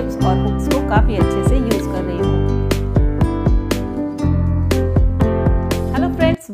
Shapes और hooks को काफ़ी अच्छे से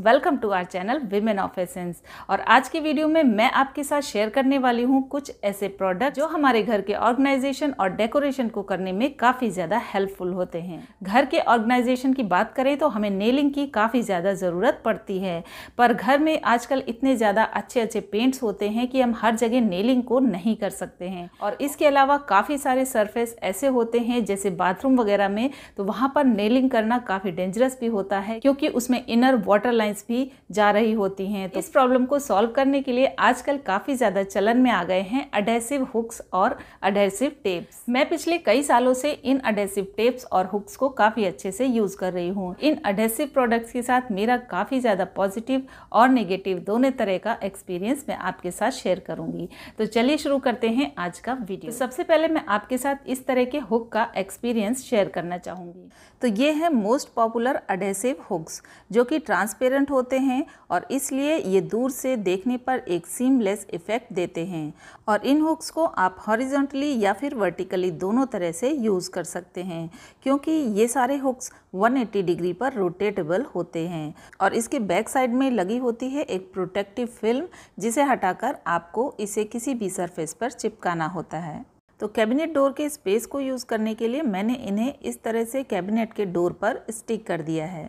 welcome to our channel women of essence और आज के वीडियो में मैं आपके साथ शेयर करने वाली हूँ कुछ ऐसे प्रोडक्ट जो हमारे घर के ऑर्गेनाइजेशन और डेकोरेशन को करने में काफ़ी ज़्यादा हेल्पफुल होते हैं घर के ऑर्गेनाइजेशन की बात करें तो हमें नेलिंग की काफ़ी ज़्यादा ज़रूरत पड़ती है पर घर में आजकल इतने ज़्यादा अच्छे अच्छे पेंट्स होते हैं कि हम हर जगह नेलिंग को नहीं कर सकते हैं और इसके अलावा काफ़ी सारे सरफेस ऐसे होते हैं जैसे बाथरूम वगैरह में तो वहाँ पर नेलिंग करना काफ़ी डेंजरस भी होता है क्योंकि उसमें इनर वाटर लाइन ईमेल्स भी जा रही होती हैं तो इस प्रॉब्लम को सॉल्व करने के लिए आजकल काफ़ी ज़्यादा चलन में आ गए हैं अडेसिव हुक्स और अडेसिव टेप्स मैं पिछले कई सालों से इन अडेसिव टेप्स और हुक्स को काफ़ी अच्छे से यूज़ कर रही हूँ इन अडेसिव प्रोडक्ट्स के साथ मेरा काफ़ी ज़्यादा पॉजिटिव और नेगेटिव दोनों तरह का एक्सपीरियंस मैं आपके साथ शेयर करूँगी तो चलिए शुरू करते हैं आज का वीडियो तो सबसे पहले मैं आपके साथ इस तरह के हुक का एक्सपीरियंस शेयर करना चाहूँगी तो ये है मोस्ट पॉपुलर अडेसिव हुक्स जो कि ट्रांसपेरेंट ट्रांसपेरेंट होते हैं और इसलिए ये दूर से देखने पर एक सीमलेस इफेक्ट देते हैं और इन हुक्स को आप हॉरिजॉन्टली या फिर वर्टिकली दोनों तरह से यूज़ कर सकते हैं क्योंकि ये सारे हुक्स 180 डिग्री पर रोटेटेबल होते हैं और इसके बैक साइड में लगी होती है एक प्रोटेक्टिव फिल्म जिसे हटाकर आपको इसे किसी भी सरफेस पर चिपकाना होता है तो कैबिनेट डोर के स्पेस को यूज़ करने के लिए मैंने इन्हें इस तरह से कैबिनेट के डोर पर स्टिक कर दिया है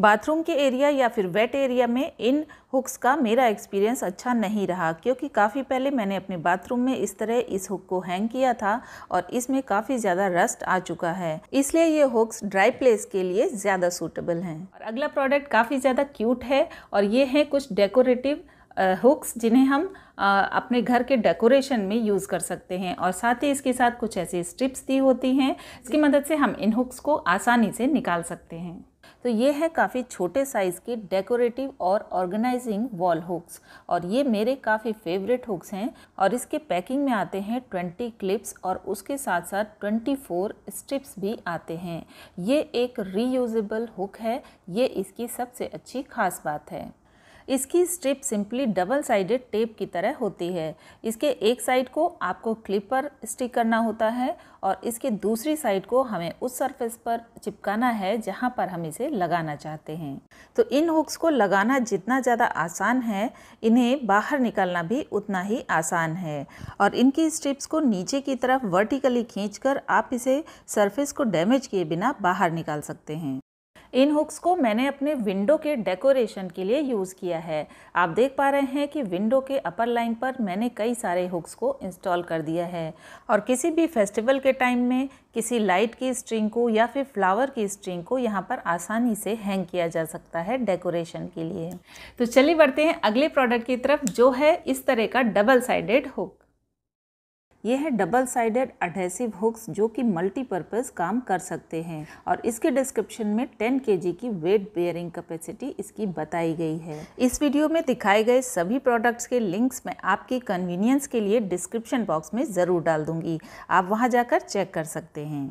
बाथरूम के एरिया या फिर वेट एरिया में इन हुक्स का मेरा एक्सपीरियंस अच्छा नहीं रहा क्योंकि काफ़ी पहले मैंने अपने बाथरूम में इस तरह इस हुक को हैंग किया था और इसमें काफ़ी ज़्यादा रस्ट आ चुका है इसलिए ये हुक्स ड्राई प्लेस के लिए ज़्यादा सूटेबल हैं और अगला प्रोडक्ट काफ़ी ज़्यादा क्यूट है और ये हैं कुछ डेकोरेटिव हुक्स जिन्हें हम आ, अपने घर के डेकोरेशन में यूज़ कर सकते हैं और साथ ही इसके साथ कुछ ऐसी स्ट्रिप्स दी होती हैं इसकी मदद से हम इन हुक्स को आसानी से निकाल सकते हैं तो ये है काफ़ी छोटे साइज़ के डेकोरेटिव और ऑर्गेनाइजिंग वॉल हुक्स और ये मेरे काफ़ी फेवरेट हुक्स हैं और इसके पैकिंग में आते हैं ट्वेंटी क्लिप्स और उसके साथ साथ ट्वेंटी फोर स्ट्रिप्स भी आते हैं ये एक रीयूजेबल हुक है ये इसकी सबसे अच्छी खास बात है इसकी strip simply double sided tape की तरह होती है इसके एक साइड को आपको क्लिप पर स्टिक करना होता है और इसके दूसरी साइड को हमें उस सरफेस पर चिपकाना है जहाँ पर हम इसे लगाना चाहते हैं तो इन हुक्स को लगाना जितना ज़्यादा आसान है इन्हें बाहर निकालना भी उतना ही आसान है और इनकी स्ट्रिप्स को नीचे की तरफ वर्टिकली खींचकर आप इसे सरफेस को डैमेज किए बिना बाहर निकाल सकते हैं इन हुक्स को मैंने अपने विंडो के डेकोरेशन के लिए यूज़ किया है आप देख पा रहे हैं कि विंडो के अपर लाइन पर मैंने कई सारे हुक्स को इंस्टॉल कर दिया है और किसी भी फेस्टिवल के टाइम में किसी लाइट की स्ट्रिंग को या फिर फ्लावर की स्ट्रिंग को यहाँ पर आसानी से हैंग किया जा सकता है डेकोरेशन के लिए तो चलिए बढ़ते हैं अगले प्रोडक्ट की तरफ जो है इस तरह का डबल साइडेड हुक ये है डबल साइडेड अडहेसिव हुक्स जो कि मल्टीपर्पज़ काम कर सकते हैं और इसके डिस्क्रिप्शन में 10 जी की वेट बेयरिंग कैपेसिटी इसकी बताई गई है इस वीडियो में दिखाए गए सभी प्रोडक्ट्स के लिंक्स मैं आपकी कन्वीनियंस के लिए डिस्क्रिप्शन बॉक्स में ज़रूर डाल दूँगी आप वहाँ जाकर चेक कर सकते हैं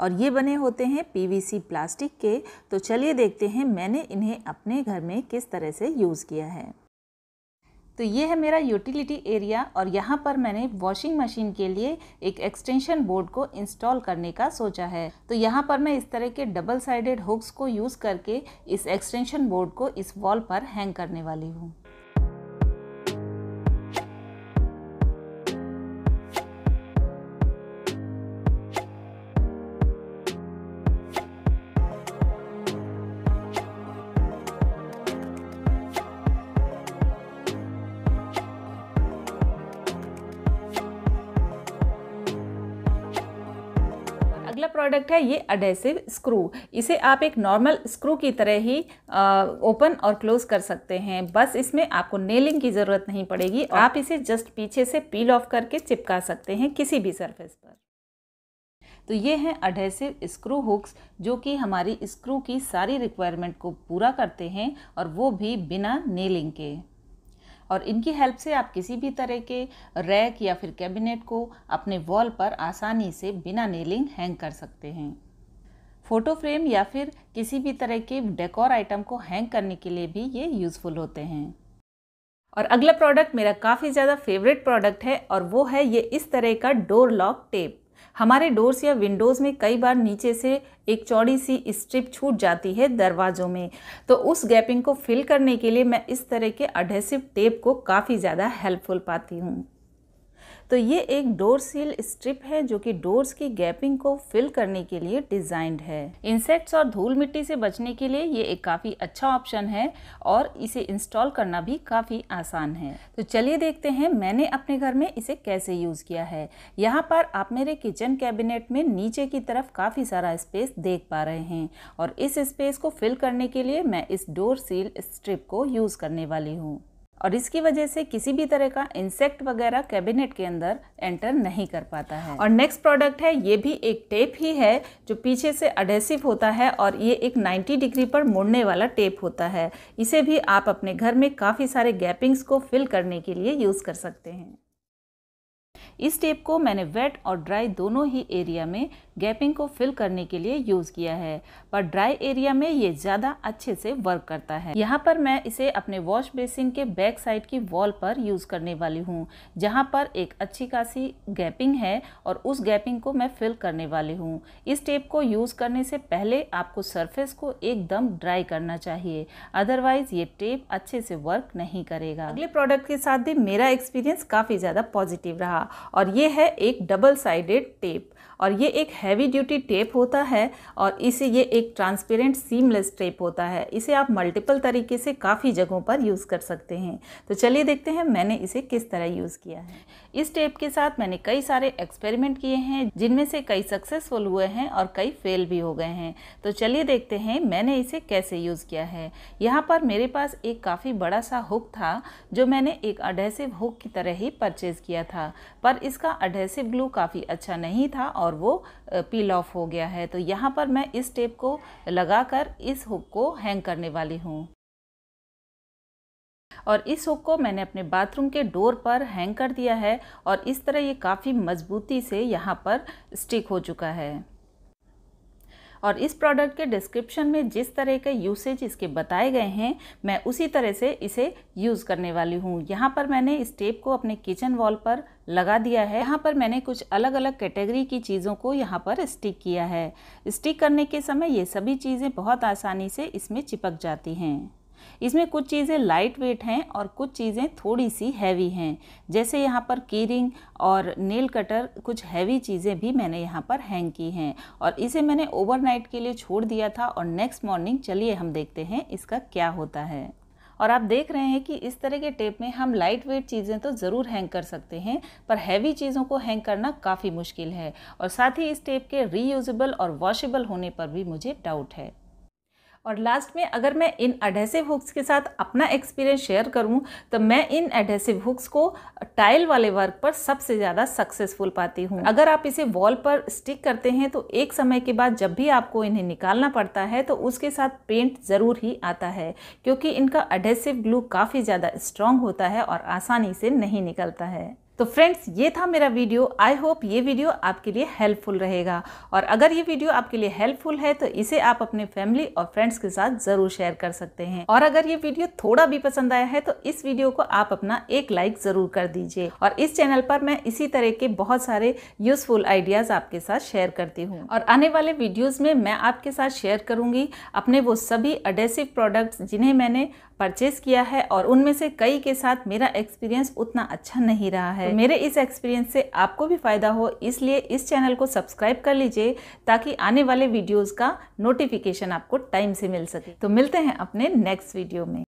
और ये बने होते हैं पीवीसी प्लास्टिक के तो चलिए देखते हैं मैंने इन्हें अपने घर में किस तरह से यूज़ किया है तो ये है मेरा यूटिलिटी एरिया और यहाँ पर मैंने वॉशिंग मशीन के लिए एक एक्सटेंशन बोर्ड को इंस्टॉल करने का सोचा है तो यहाँ पर मैं इस तरह के डबल साइडेड हुक्स को यूज़ करके इस एक्सटेंशन बोर्ड को इस वॉल पर हैंग करने वाली हूँ प्रोडक्ट है ये अडेसिव स्क्रू इसे आप एक नॉर्मल स्क्रू की तरह ही ओपन और क्लोज कर सकते हैं बस इसमें आपको नेलिंग की ज़रूरत नहीं पड़ेगी और हाँ। आप इसे जस्ट पीछे से पील ऑफ करके चिपका सकते हैं किसी भी सरफेस पर तो ये हैं अडेसिव स्क्रू हुक्स जो कि हमारी स्क्रू की सारी रिक्वायरमेंट को पूरा करते हैं और वो भी बिना नेलिंग के और इनकी हेल्प से आप किसी भी तरह के रैक या फिर कैबिनेट को अपने वॉल पर आसानी से बिना नेलिंग हैंग कर सकते हैं फ़ोटो फ्रेम या फिर किसी भी तरह के डेकोर आइटम को हैंग करने के लिए भी ये यूज़फुल होते हैं और अगला प्रोडक्ट मेरा काफ़ी ज़्यादा फेवरेट प्रोडक्ट है और वो है ये इस तरह का डोर लॉक टेप हमारे डोर्स या विंडोज़ में कई बार नीचे से एक चौड़ी सी स्ट्रिप छूट जाती है दरवाज़ों में तो उस गैपिंग को फिल करने के लिए मैं इस तरह के एडहेसिव टेप को काफ़ी ज़्यादा हेल्पफुल पाती हूँ तो ये एक डोर सील स्ट्रिप है जो कि डोर्स की गैपिंग को फिल करने के लिए डिजाइंड है इंसेक्ट्स और धूल मिट्टी से बचने के लिए ये एक काफ़ी अच्छा ऑप्शन है और इसे इंस्टॉल करना भी काफ़ी आसान है तो चलिए देखते हैं मैंने अपने घर में इसे कैसे यूज़ किया है यहाँ पर आप मेरे किचन कैबिनेट में नीचे की तरफ काफ़ी सारा स्पेस देख पा रहे हैं और इस स्पेस को फिल करने के लिए मैं इस डोर सील स्ट्रिप को यूज़ करने वाली हूँ और इसकी वजह से किसी भी तरह का इंसेक्ट वगैरह कैबिनेट के अंदर एंटर नहीं कर पाता है और नेक्स्ट प्रोडक्ट है ये भी एक टेप ही है जो पीछे से अडेसिव होता है और ये एक 90 डिग्री पर मुड़ने वाला टेप होता है इसे भी आप अपने घर में काफ़ी सारे गैपिंग्स को फिल करने के लिए यूज़ कर सकते हैं इस टेप को मैंने वेट और ड्राई दोनों ही एरिया में गैपिंग को फिल करने के लिए यूज़ किया है पर ड्राई एरिया में ये ज़्यादा अच्छे से वर्क करता है यहाँ पर मैं इसे अपने वॉश बेसिन के बैक साइड की वॉल पर यूज़ करने वाली हूँ जहाँ पर एक अच्छी खासी गैपिंग है और उस गैपिंग को मैं फिल करने वाली हूँ इस टेप को यूज़ करने से पहले आपको सरफेस को एकदम ड्राई करना चाहिए अदरवाइज़ ये टेप अच्छे से वर्क नहीं करेगा अगले प्रोडक्ट के साथ भी मेरा एक्सपीरियंस काफ़ी ज़्यादा पॉजिटिव रहा और ये है एक डबल साइडेड टेप और ये एक हैवी ड्यूटी टेप होता है और इसे ये एक ट्रांसपेरेंट सीमलेस टेप होता है इसे आप मल्टीपल तरीके से काफ़ी जगहों पर यूज़ कर सकते हैं तो चलिए देखते हैं मैंने इसे किस तरह यूज़ किया है इस टेप के साथ मैंने कई सारे एक्सपेरिमेंट किए हैं जिनमें से कई सक्सेसफुल हुए हैं और कई फेल भी हो गए हैं तो चलिए देखते हैं मैंने इसे कैसे यूज़ किया है यहाँ पर मेरे पास एक काफ़ी बड़ा सा हुक था जो मैंने एक अडहेसिव हुक की तरह ही परचेज़ किया था पर इसका अडहेसिव ग्लू काफ़ी अच्छा नहीं था और वो पील ऑफ हो गया है तो यहाँ पर मैं इस टेप को लगाकर इस हुक को हैंग करने वाली हूँ और इस हुक को मैंने अपने बाथरूम के डोर पर हैंग कर दिया है और इस तरह ये काफ़ी मजबूती से यहाँ पर स्टिक हो चुका है और इस प्रोडक्ट के डिस्क्रिप्शन में जिस तरह के यूसेज इसके बताए गए हैं मैं उसी तरह से इसे यूज़ करने वाली हूँ यहाँ पर मैंने इस टेप को अपने किचन वॉल पर लगा दिया है यहाँ पर मैंने कुछ अलग अलग कैटेगरी की चीज़ों को यहाँ पर स्टिक किया है स्टिक करने के समय ये सभी चीज़ें बहुत आसानी से इसमें चिपक जाती हैं इसमें कुछ चीज़ें लाइट वेट हैं और कुछ चीज़ें थोड़ी सी हैवी हैं जैसे यहाँ पर कीरिंग और नेल कटर कुछ हैवी चीज़ें भी मैंने यहाँ पर हैंग की हैं और इसे मैंने ओवरनाइट के लिए छोड़ दिया था और नेक्स्ट मॉर्निंग चलिए हम देखते हैं इसका क्या होता है और आप देख रहे हैं कि इस तरह के टेप में हम लाइट वेट चीज़ें तो ज़रूर हैंग कर सकते हैं पर हैवी चीज़ों को हैंग करना काफ़ी मुश्किल है और साथ ही इस टेप के रीयूजेबल और वॉशेबल होने पर भी मुझे डाउट है और लास्ट में अगर मैं इन एडहेसिव हुक्स के साथ अपना एक्सपीरियंस शेयर करूं तो मैं इन एडहेसिव हुक्स को टाइल वाले वर्क पर सबसे ज़्यादा सक्सेसफुल पाती हूं अगर आप इसे वॉल पर स्टिक करते हैं तो एक समय के बाद जब भी आपको इन्हें निकालना पड़ता है तो उसके साथ पेंट ज़रूर ही आता है क्योंकि इनका एडहेसिव ग्लू काफ़ी ज़्यादा स्ट्रॉन्ग होता है और आसानी से नहीं निकलता है तो फ्रेंड्स ये था मेरा वीडियो आई होप ये वीडियो आपके लिए हेल्पफुल रहेगा और अगर ये वीडियो आपके लिए हेल्पफुल है तो इसे आप अपने फैमिली और फ्रेंड्स के साथ जरूर शेयर कर सकते हैं और अगर ये वीडियो थोड़ा भी पसंद आया है तो इस वीडियो को आप अपना एक लाइक जरूर कर दीजिए और इस चैनल पर मैं इसी तरह के बहुत सारे यूजफुल आइडियाज आपके साथ शेयर करती हूँ और आने वाले वीडियोज में मैं आपके साथ शेयर करूंगी अपने वो सभी अडेसिव प्रोडक्ट्स जिन्हें मैंने परचेस किया है और उनमें से कई के साथ मेरा एक्सपीरियंस उतना अच्छा नहीं रहा है तो मेरे इस एक्सपीरियंस से आपको भी फ़ायदा हो इसलिए इस चैनल को सब्सक्राइब कर लीजिए ताकि आने वाले वीडियोज़ का नोटिफिकेशन आपको टाइम से मिल सके तो मिलते हैं अपने नेक्स्ट वीडियो में